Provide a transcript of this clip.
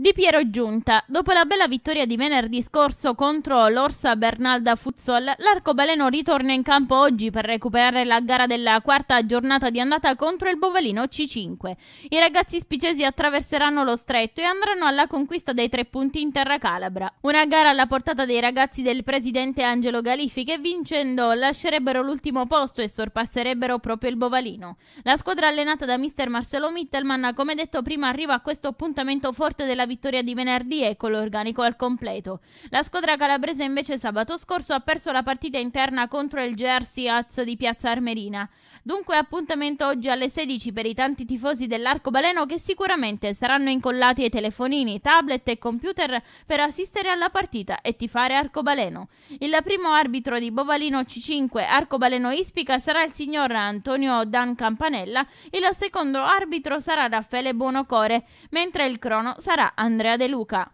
Di Piero Giunta. Dopo la bella vittoria di venerdì scorso contro l'Orsa Bernalda Futsol, l'arcobaleno ritorna in campo oggi per recuperare la gara della quarta giornata di andata contro il Bovalino C5. I ragazzi spicesi attraverseranno lo stretto e andranno alla conquista dei tre punti in terra calabra. Una gara alla portata dei ragazzi del presidente Angelo Galiffi che vincendo lascerebbero l'ultimo posto e sorpasserebbero proprio il Bovalino. La squadra allenata da mister Marcello Mittelman, come detto prima, arriva a questo appuntamento forte della vittoria di venerdì e con l'organico al completo. La squadra calabrese invece sabato scorso ha perso la partita interna contro il Jersey Hats di Piazza Armerina. Dunque appuntamento oggi alle 16 per i tanti tifosi dell'arcobaleno che sicuramente saranno incollati ai telefonini, tablet e computer per assistere alla partita e tifare arcobaleno. Il primo arbitro di Bovalino C5 Arcobaleno Ispica sarà il signor Antonio Dan Campanella e il secondo arbitro sarà Raffaele Buonocore, mentre il crono sarà Andrea De Luca